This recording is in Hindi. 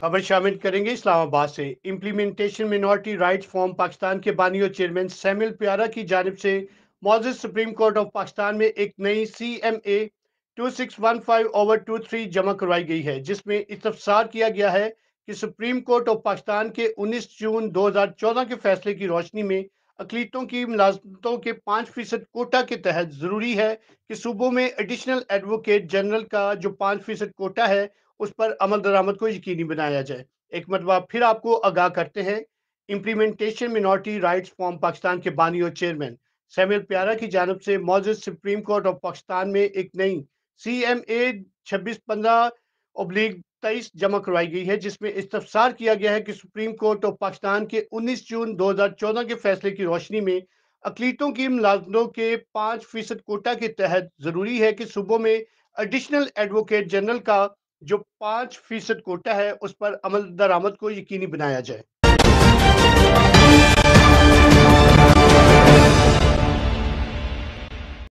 खबर शामिल करेंगे इस्लामाबाद से implementation minority rights form Pakistan के बानी और चेयरमैन सैमिल प्यारा की जानब से मौजूद सुप्रीम कोर्ट ऑफ पाकिस्तान में एक नई C M A two six one five over two three जमा करवाई गई है जिसमें इस्तफसार किया गया है कि सुप्रीम कोर्ट ऑफ पाकिस्तान के उन्नीस जून दो हजार चौदह के फैसले की रोशनी में अकलीतों की मुलाजमतों के पाँच फीसद कोटा के तहत ज़रूरी है कि सूबों में एडिशनल एडवोकेट जनरल का जो पाँच फीसद कोटा है उस पर अमल दरामद को यकीनी बनाया जाए एक मरतबा फिर आपको आगाह करते हैं implementation minority rights form Pakistan के बानी और चेयरमैन सैमिल प्यारा की जानब से मौजूद सुप्रीम कोर्ट ऑफ पाकिस्तान में एक नई सी एम ए छब्बीस पंद्रह ओब्लिक तेईस जमा करवाई गई है जिसमें इस्तफसार किया गया है कि सुप्रीम कोर्ट ऑफ पाकिस्तान के उन्नीस जून दो हज़ार चौदह के फैसले की रोशनी में अकलीतों की मुलाजमों के पाँच फीसद कोटा के तहत ज़रूरी है कि सूबों में एडिशनल एडवोकेट जनरल का जो पांच फीसद कोटा है उस पर अमल दरामद को यकीनी बनाया जाए